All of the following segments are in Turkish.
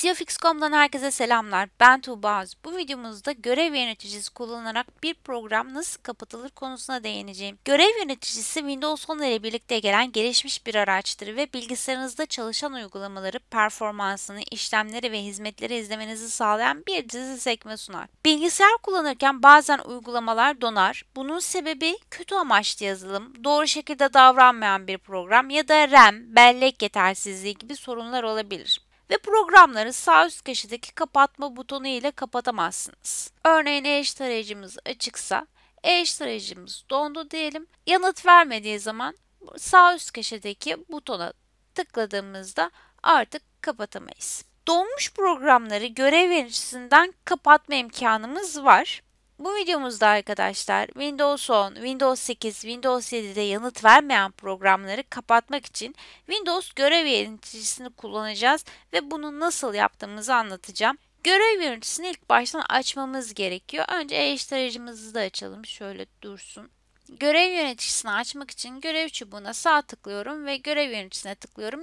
SEOfix.com'dan herkese selamlar. Ben Tuğba Öz. Bu videomuzda görev yöneticisi kullanarak bir program nasıl kapatılır konusuna değineceğim. Görev yöneticisi Windows 10 ile birlikte gelen gelişmiş bir araçtır ve bilgisayarınızda çalışan uygulamaları, performansını, işlemleri ve hizmetleri izlemenizi sağlayan bir dizi sekme sunar. Bilgisayar kullanırken bazen uygulamalar donar. Bunun sebebi kötü amaçlı yazılım, doğru şekilde davranmayan bir program ya da RAM, bellek yetersizliği gibi sorunlar olabilir ve programları sağ üst köşedeki kapatma butonu ile kapatamazsınız. Örneğin e eş tarayıcımız açıksa e eş tarayıcımız dondu diyelim. Yanıt vermediği zaman sağ üst köşedeki butona tıkladığımızda artık kapatamayız. Donmuş programları görev vericisinden kapatma imkanımız var. Bu videomuzda arkadaşlar Windows 10, Windows 8, Windows 7'de yanıt vermeyen programları kapatmak için Windows görev yöneticisini kullanacağız ve bunu nasıl yaptığımızı anlatacağım. Görev yöneticisini ilk baştan açmamız gerekiyor. Önce eleştiricimizi de açalım. Şöyle dursun. Görev yöneticisini açmak için görev çubuğuna sağ tıklıyorum ve görev yöneticisine tıklıyorum.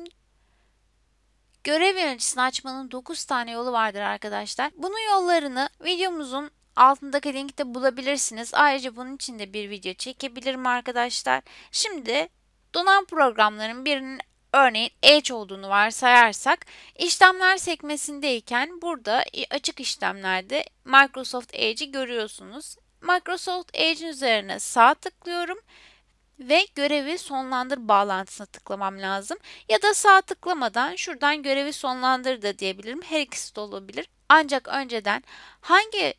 Görev yöneticisini açmanın 9 tane yolu vardır arkadaşlar. Bunun yollarını videomuzun Altındaki linkte bulabilirsiniz. Ayrıca bunun için de bir video çekebilirim arkadaşlar. Şimdi donan programların birinin örneğin Edge olduğunu varsayarsak işlemler sekmesindeyken burada açık işlemlerde Microsoft Edge'i görüyorsunuz. Microsoft Edge'in üzerine sağ tıklıyorum ve görevi sonlandır bağlantısına tıklamam lazım. Ya da sağ tıklamadan şuradan görevi sonlandır da diyebilirim. Her ikisi de olabilir. Ancak önceden hangi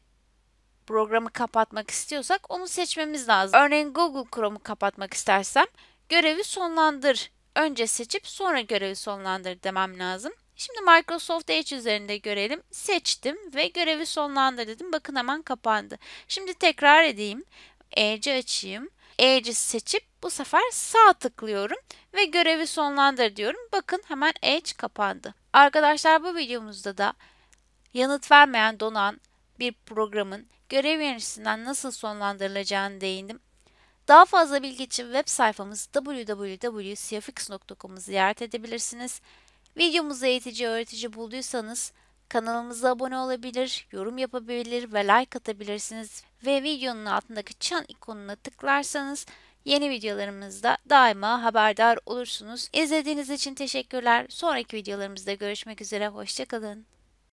programı kapatmak istiyorsak onu seçmemiz lazım. Örneğin Google Chrome'u kapatmak istersem görevi sonlandır. Önce seçip sonra görevi sonlandır demem lazım. Şimdi Microsoft Edge üzerinde görelim. Seçtim ve görevi sonlandır dedim. Bakın hemen kapandı. Şimdi tekrar edeyim. Edge'i açayım. Edge'i seçip bu sefer sağ tıklıyorum ve görevi sonlandır diyorum. Bakın hemen Edge kapandı. Arkadaşlar bu videomuzda da yanıt vermeyen donan bir programın görev yöneticisinden nasıl sonlandırılacağını değindim. Daha fazla bilgi için web sayfamız www.siyafix.com'u ziyaret edebilirsiniz. Videomuzu eğitici öğretici bulduysanız kanalımıza abone olabilir, yorum yapabilir ve like atabilirsiniz. Ve videonun altındaki çan ikonuna tıklarsanız yeni videolarımızda daima haberdar olursunuz. İzlediğiniz için teşekkürler. Sonraki videolarımızda görüşmek üzere. Hoşçakalın.